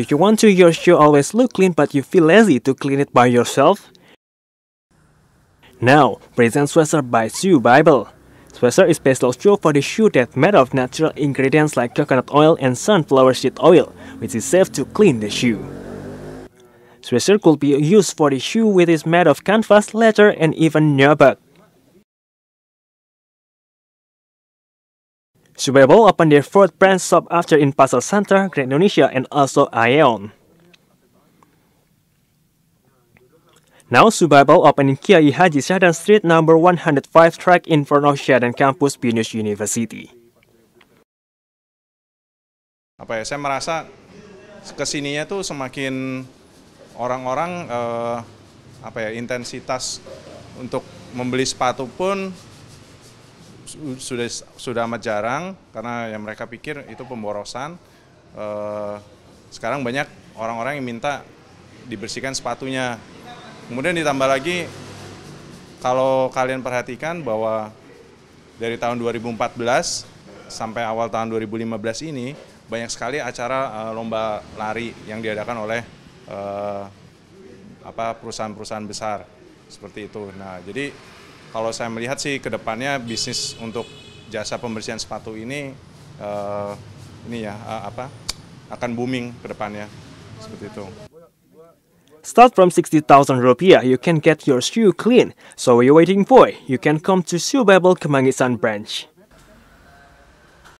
If you want to your shoe always look clean but you feel lazy to clean it by yourself? Now, present sweater by Shoe Bible. Sweater is pastel shoe for the shoe that made of natural ingredients like coconut oil and sunflower seed oil, which is safe to clean the shoe. Sweater could be used for the shoe which is made of canvas, leather, and even nubuck. Subaru opened their fourth brand shop after in Pasar Santa, Great Indonesia, and also Aeon. Now Subaru opened in Kiai Haji Syadan Street number 105 track in front of Syadan Campus Binus University. Apa ya, saya merasa kesininya tuh semakin orang-orang uh, apa ya intensitas untuk membeli sepatu pun sudah sudah amat jarang karena yang mereka pikir itu pemborosan. Eh, sekarang banyak orang-orang yang minta dibersihkan sepatunya. Kemudian ditambah lagi kalau kalian perhatikan bahwa dari tahun 2014 sampai awal tahun 2015 ini banyak sekali acara eh, lomba lari yang diadakan oleh eh, apa perusahaan-perusahaan besar seperti itu. Nah, jadi kalau saya melihat sih ke depannya bisnis untuk jasa pembersihan sepatu ini uh, ini ya uh, apa akan booming ke depannya seperti itu. Start from 60,000 rupiah, you can get your shoe clean. So what are you waiting for? You can come to Shoe Bible Kemangisan branch.